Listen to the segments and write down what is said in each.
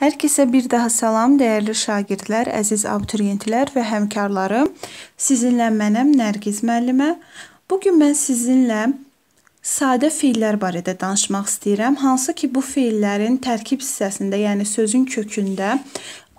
Hər kəsə bir daha salam, dəyərli şagirdlər, əziz abituriyentlər və həmkarlarım. Sizinlə mənəm Nərgiz müəllimə. Bu gün mən sizinlə sadə feillər barədə danışmaq istəyirəm. Hansı ki, bu feillərin tərkib hissəsində, yəni sözün kökündə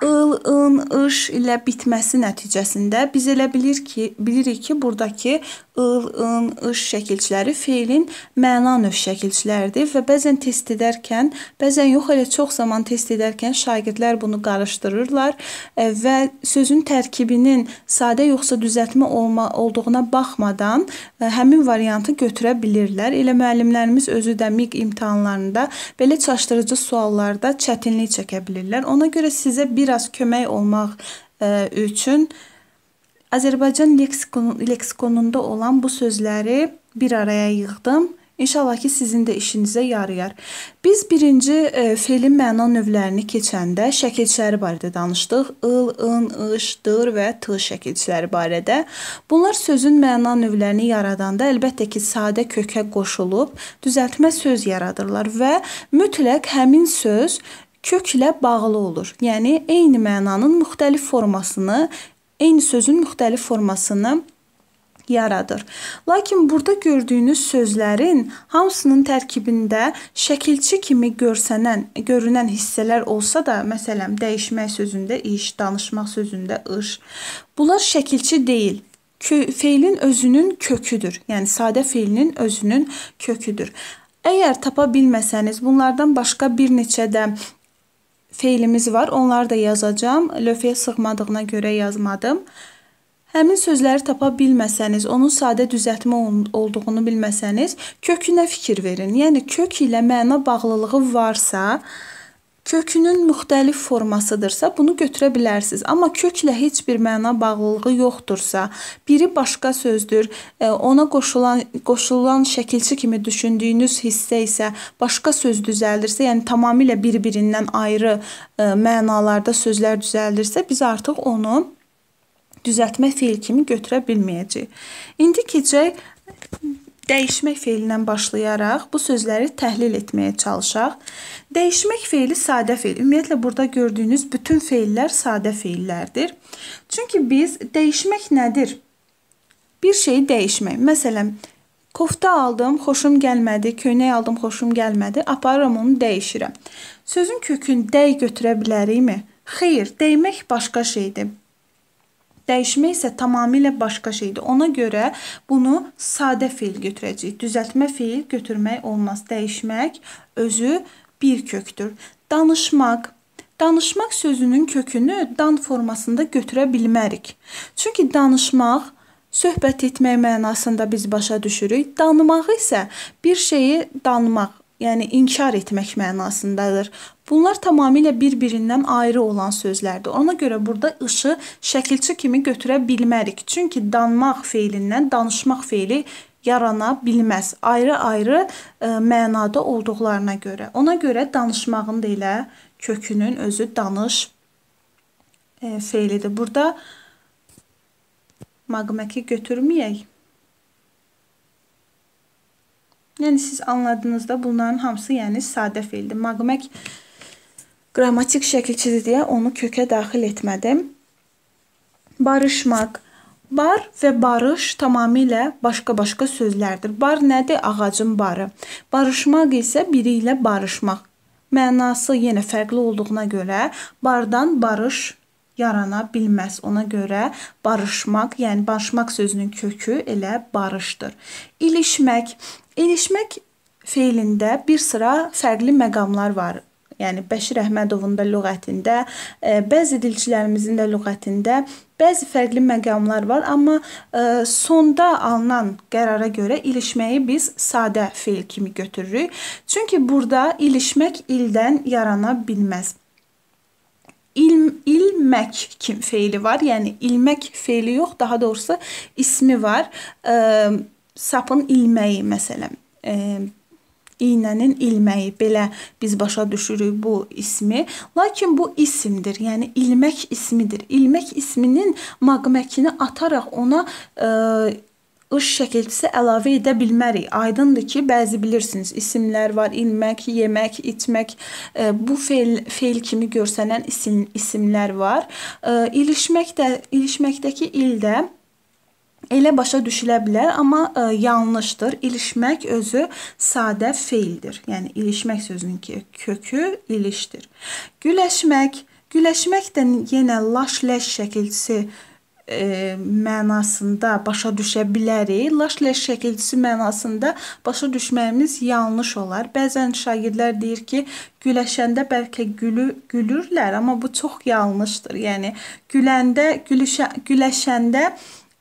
ıl, ın, ış ilə bitməsi nəticəsində biz elə bilir ki, bilirik ki, burdakı ıl, ın, ış şəkilçiləri feilin məna növ şəkilçiləridir və bəzən test edərkən, bəzən yox, elə çox zaman test edərkən şagirdlər bunu qarışdırırlar və sözün tərkibinin sadə yoxsa düzəltmə olma olduğuna baxmadan e, həmin variantı götürə bilirlər. Elə müəllimlərimiz özü də miq imtahanlarında belə çaşdırıcı suallarda çətinlik çəkə bilirlər. Ona görə sizə biraz kömək olmaq e, üçün Azərbaycan leksikon, leksikonunda olan bu sözləri bir araya yığdım. İnşallah ki, sizin də işinizə yarayar. Biz birinci e, felin məna növlərini keçəndə şəkilçiləri barədə danışdıq. Il, ın, ış, dır və tı şəkilçiləri barədə. Bunlar sözün məna növlərini yaradanda əlbəttə ki, sadə kökə qoşulub düzəltmə söz yaradırlar və mütləq həmin söz köklə bağlı olur. Yəni eyni mənanın müxtəlif formasını eyni sözün müxtəlif formasını yaradır. Lakin burada gördüyünüz sözlərin hamısının tərkibində şəkilçi kimi görsənən, görünən hissələr olsa da, məsələn, dəyişmək sözündə iş, danışmaq sözündə ış. Bunlar şəkilçi deyil. Kö feilin özünün köküdür. Yəni sadə feilin özünün köküdür. Əgər tapa bilməsəniz, bunlardan başqa bir neçə də feilimiz var. Onları da yazacağam. Lövhəyə sığmadığına görə yazmadım. Həmin sözləri tapa bilməsəniz, onun sadə düzəltmə olduğunu bilməsəniz, kökünə fikir verin. Yəni kök ilə məna bağlılığı varsa, kökünün müxtəlif formasıdırsa, bunu götürə bilərsiniz. Amma köklə heç bir məna bağlılığı yoxdursa, biri başqa sözdür, e, ona qoşulan qoşulan şəkilçi kimi düşündüyünüz hissə isə başqa söz düzəldirsə, yəni tamamilə bir-birindən ayrı e, mənalarda sözlər düzəldirsə, biz artıq onu düzəltmə feil kimi götürə bilməyəcəyik. İndi keçək Dəyişmək feilindən başlayaraq bu sözləri təhlil etməyə çalışaq. Dəyişmək feili sadə feil. Ümumiyyətlə burada gördüyünüz bütün feillər sadə feillərdir. Çünki biz dəyişmək nədir? Bir şeyi dəyişmək. Məsələn, kofta aldım, xoşum gəlmədi, köynək aldım, xoşum gəlmədi. Aparıram onu dəyişirəm. Sözün kökünü dəy götürə bilərikmi? Xeyr, dəymək başqa şeydir. Dəyişmək isə tamamilə başqa şeydir. Ona görə bunu sadə fiil götürəcəyik. Düzəltmə fiil götürmək olmaz. Dəyişmək özü bir kökdür. Danışmaq Danışmaq sözünün kökünü dan formasında götürə bilmərik. Çünki danışmaq söhbət etmək mənasında biz başa düşürük. Danmaq isə bir şeyi danmaq, yəni inkar etmək mənasındadır. Bunlar tamamilə bir-birindən ayrı olan sözlərdir. Ona görə burada ışı şəkilçi kimi götürə bilmərik. Çünki danmaq feilindən danışmaq feili yarana bilməz. Ayrı-ayrı e, mənada olduqlarına görə. Ona görə danışmağın da elə kökünün özü danış e, feilidir. Burada maqməki götürməyək. Yəni siz anladınız da bunların hamısı yəni sadə feildir. Maqmək qrammatik şəkilçidir deyə onu kökə daxil etmədim. Barışmaq. Bar və barış tamamilə başqa-başqa sözlərdir. Bar nədir? Ağacın barı. Barışmaq isə biri ilə barışmaq. Mənası yenə fərqli olduğuna görə bardan barış yarana bilməz. Ona görə barışmaq, yəni barışmaq sözünün kökü elə barışdır. İlişmək. İlişmək feilində bir sıra fərqli məqamlar var yəni Bəşir Əhmədovun da lüğətində, e, bəzi dilçilərimizin də lüğətində bəzi fərqli məqamlar var, amma ə, e, sonda alınan qərara görə ilişməyi biz sadə feil kimi götürürük. Çünki burada ilişmək ildən yarana bilməz. İl, ilmək kim feili var, yəni ilmək feili yox, daha doğrusu ismi var. Ə, e, sapın ilməyi məsələn. Ə, iynənin ilməyi belə biz başa düşürük bu ismi. Lakin bu isimdir. Yəni ilmək ismidir. İlmək isminin maqməkini ataraq ona e, ış şəkilçisi əlavə edə bilmərik. Aydındır ki, bəzi bilirsiniz, isimlər var, ilmək, yemək, itmək, e, bu feil feil kimi görsənən isim, isimlər var. E, ilişmək də ilişməkdəki il də elə başa düşülə bilər, amma ə, e, yanlışdır. İlişmək özü sadə feildir. Yəni ilişmək sözünün kökü ilişdir. Güləşmək, güləşmək də yenə laş-leş şəkilsi e, mənasında başa düşə bilərik. Laş-leş şəkilçisi mənasında başa düşməyimiz yanlış olar. Bəzən şagirdlər deyir ki, güləşəndə bəlkə gülü gülürlər, amma bu çox yanlışdır. Yəni güləndə, gülüşə, güləşəndə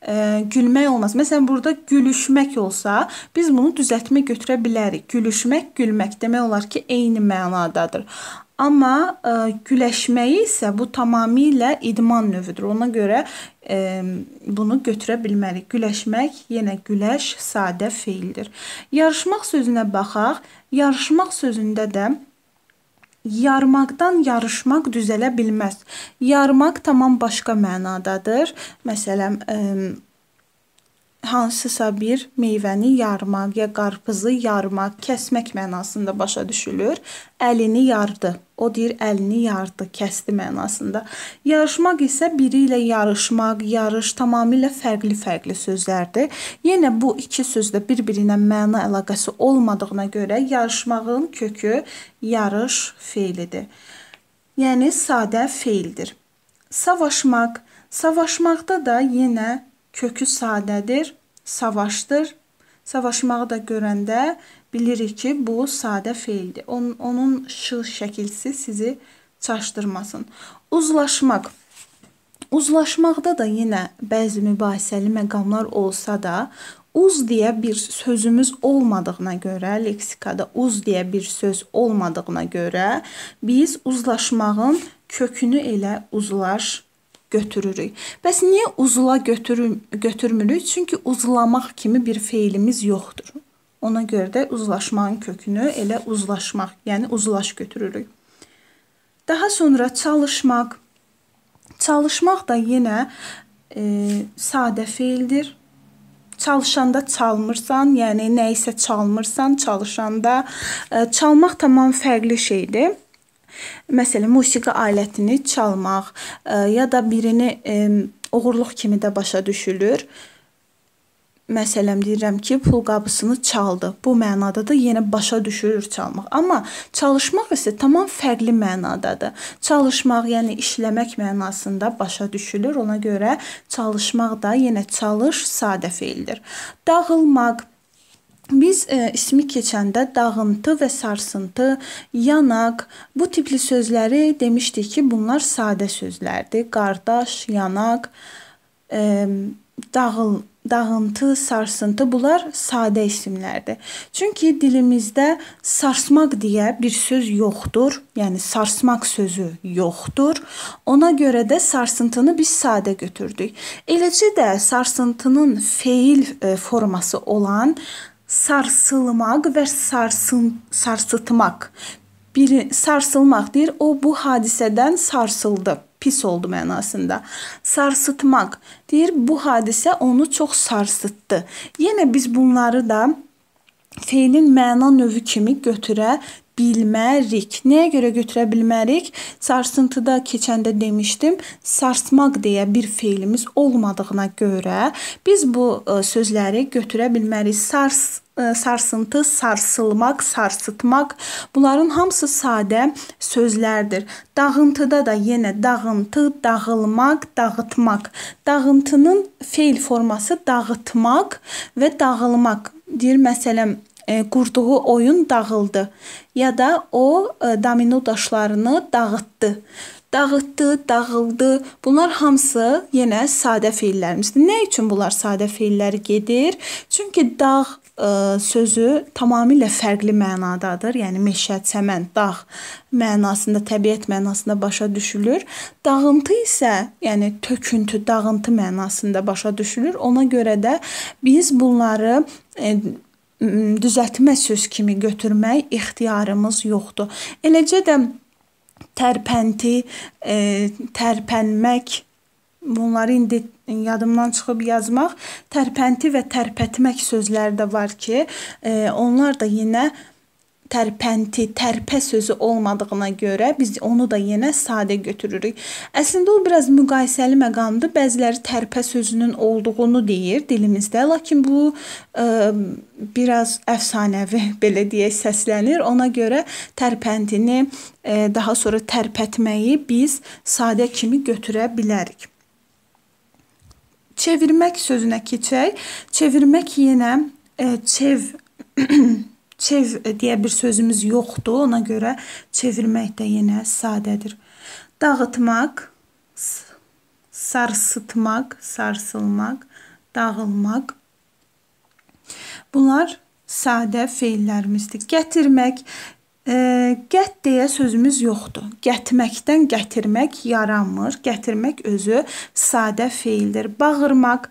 e, gülmək olmaz. Məsələn, burada gülüşmək olsa, biz bunu düzəltmə götürə bilərik. Gülüşmək, gülmək demək olar ki, eyni mənadadır. Amma e, güləşməyi isə bu tamamilə idman növüdür. Ona görə e, bunu götürə bilmərik. Güləşmək yenə güləş sadə feildir. Yarışmaq sözünə baxaq. Yarışmaq sözündə də Yarmaqdan yarışmaq düzələ bilməz. Yarmaq tamam başqa mənadadır. Məsələn, hansısa bir meyvəni yarmaq ya qarpızı yarmaq, kəsmək mənasında başa düşülür. Əlini yardı. O deyir əlini yardı, kəsdi mənasında. Yarışmaq isə biri ilə yarışmaq, yarış tamamilə fərqli-fərqli sözlərdir. Yenə bu iki sözdə bir-birinə məna əlaqəsi olmadığına görə yarışmağın kökü yarış feilidir. Yəni sadə feildir. Savaşmaq Savaşmaqda da yenə kökü sadədir savaşdır. Savaşmağı da görəndə bilirik ki, bu sadə feildir. Onun, onun ş şəkilsi sizi çaşdırmasın. Uzlaşmaq. Uzlaşmaqda da yenə bəzi mübahisəli məqamlar olsa da, uz deyə bir sözümüz olmadığına görə, leksikada uz deyə bir söz olmadığına görə biz uzlaşmağın kökünü elə uzlaş götürürük. Bəs niyə uzula götürür, götürmürük? Çünki uzlamaq kimi bir feilimiz yoxdur. Ona görə də uzlaşmanın kökünü elə uzlaşmaq, yəni uzlaş götürürük. Daha sonra çalışmaq. Çalışmaq da yenə e, sadə feildir. Çalışanda çalmırsan, yəni nə isə çalmırsan, çalışanda e, çalmaq tamam fərqli şeydir. Məsələn, musiqi alətini çalmaq e, ya da birini e, oğurluq kimi də başa düşülür. Məsələn, deyirəm ki, pul qabısını çaldı. Bu mənada da yenə başa düşülür çalmaq. Amma çalışmaq isə tamam fərqli mənadadır. Çalışmaq, yəni işləmək mənasında başa düşülür. Ona görə çalışmaq da yenə çalış sadə feildir. Dağılmaq Biz e, ismi keçəndə dağıntı və sarsıntı, yanaq bu tipli sözləri demişdik ki, bunlar sadə sözdərdir. Qardaş, yanaq, e, dağıl, dağıntı, sarsıntı bunlar sadə isimlərdir. Çünki dilimizdə sarsmaq deyə bir söz yoxdur. Yəni sarsmaq sözü yoxdur. Ona görə də sarsıntını biz sadə götürdük. Eləcə də sarsıntının feil e, forması olan sarsılmaq və sarsın sarsıtmaq. Bir sarsılmaq deyir, o bu hadisədən sarsıldı, pis oldu mənasında. Sarsıtmaq deyir, bu hadisə onu çox sarsıtdı. Yenə biz bunları da feilin məna növü kimi götürə bilmərik. Nəyə görə götürə bilmərik? Sarsıntıda keçəndə demişdim, sarsmaq deyə bir feilimiz olmadığına görə biz bu e, sözləri götürə bilmərik. Sars e, sarsıntı, sarsılmaq, sarsıtmaq bunların hamısı sadə sözlərdir. Dağıntıda da yenə dağıntı, dağılmaq, dağıtmaq. Dağıntının feil forması dağıtmaq və dağılmaq. Deyir məsələn, E, qurduğu oyun dağıldı ya da o e, domino daşlarını dağıtdı. Dağıtdı, dağıldı. Bunlar hamısı yenə sadə feillərimizdir. Nə üçün bunlar sadə feillər gedir? Çünki dağ ə, e, sözü tamamilə fərqli mənadadır. Yəni meşə, çəmən, dağ mənasında, təbiət mənasında başa düşülür. Dağıntı isə, yəni töküntü, dağıntı mənasında başa düşülür. Ona görə də biz bunları ə, düzəltmə söz kimi götürmək ixtiyarımız yoxdur. Eləcə də tərpənti, e, tərpənmək bunları indi yadımdan çıxıb yazmaq, tərpənti və tərpətmək sözləri də var ki, e, onlar da yenə tərpənti, tərpə sözü olmadığına görə biz onu da yenə sadə götürürük. Əslində o biraz müqayisəli məqamdır. Bəziləri tərpə sözünün olduğunu deyir dilimizdə, lakin bu ə, e, biraz əfsanəvi belə deyək səslənir. Ona görə tərpəntini ə, e, daha sonra tərpətməyi biz sadə kimi götürə bilərik. Çevirmək sözünə keçək. Çevirmək yenə ə, e, çev Çev deyə bir sözümüz yoxdur, ona görə çevirmək də yenə sadədir. Dağıtmaq, sarsıtmaq, sarsılmaq, dağılmaq. Bunlar sadə feillərimizdir. Gətirmək Qət deyə sözümüz yoxdur. Gətməkdən gətirmək yaranmır. Gətirmək özü sadə feildir. Bağırmaq,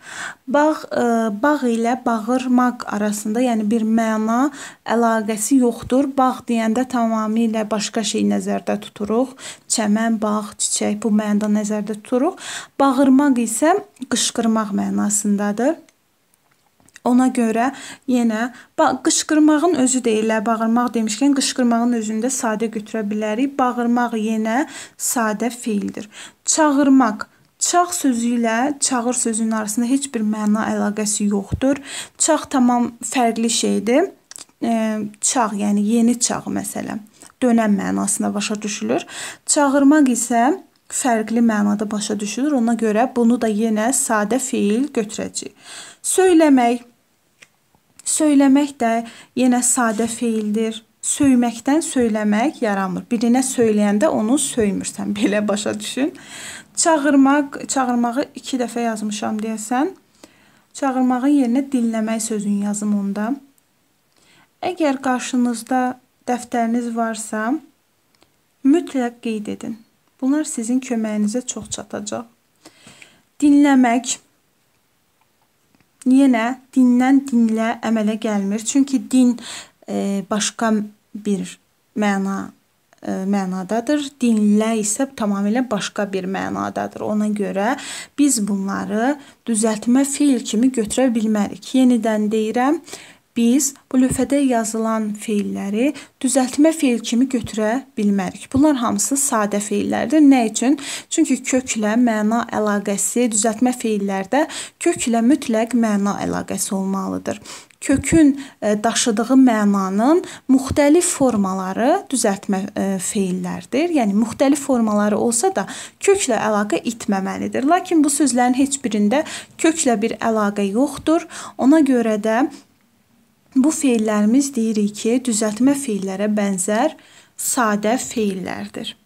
bağ e, bağ ilə bağırmaq arasında, yəni bir məna əlaqəsi yoxdur. Bağ deyəndə tamamilə başqa şey nəzərdə tuturuq. Çəmən, bağ, çiçək bu mənada nəzərdə tuturuq. Bağırmaq isə qışqırmaq mənasındadır. Ona görə yenə qışqırmağın özü deyirlər, bağırmaq demişkən qışqırmağın özündə sadə götürə bilərik. Bağırmaq yenə sadə feildir. Çağırmaq Çağ sözü ilə çağır sözünün arasında heç bir məna əlaqəsi yoxdur. Çağ tamam fərqli şeydir. Çağ, yəni yeni çağ məsələn, dönəm mənasında başa düşülür. Çağırmaq isə fərqli mənada başa düşülür. Ona görə bunu da yenə sadə feil götürəcəyik. Söyləmək Söyləmək də yenə sadə feildir. Söyməkdən söyləmək yaranmır. Birinə söyləyəndə onu söymürsən, belə başa düşün. Çağırmaq, çağırmağı 2 dəfə yazmışam deyəsən. Çağırmağın yerinə dinləmək sözünü yazım onda. Əgər qarşınızda dəftəriniz varsa, mütləq qeyd edin. Bunlar sizin köməyinizə çox çatacaq. Dinləmək yenə dindən dinlə əmələ gəlmir. Çünki din e, başqa bir məna e, mənadadır. Dinlə isə tamamilə başqa bir mənadadır. Ona görə biz bunları düzəltmə fiil kimi götürə bilmərik. Yenidən deyirəm, Biz bu lövhədə yazılan feilləri düzəltmə feil kimi götürə bilmərik. Bunlar hamısı sadə feillərdir. Nə üçün? Çünki köklə məna əlaqəsi düzəltmə feillərdə köklə mütləq məna əlaqəsi olmalıdır kökün e, daşıdığı mənanın müxtəlif formaları düzəltmə e, feillərdir. Yəni müxtəlif formaları olsa da köklə əlaqə itməməlidir. Lakin bu sözlərin heç birində köklə bir əlaqə yoxdur. Ona görə də Bu feillərimiz deyirik ki, düzəltmə feillərə bənzər sadə feillərdir.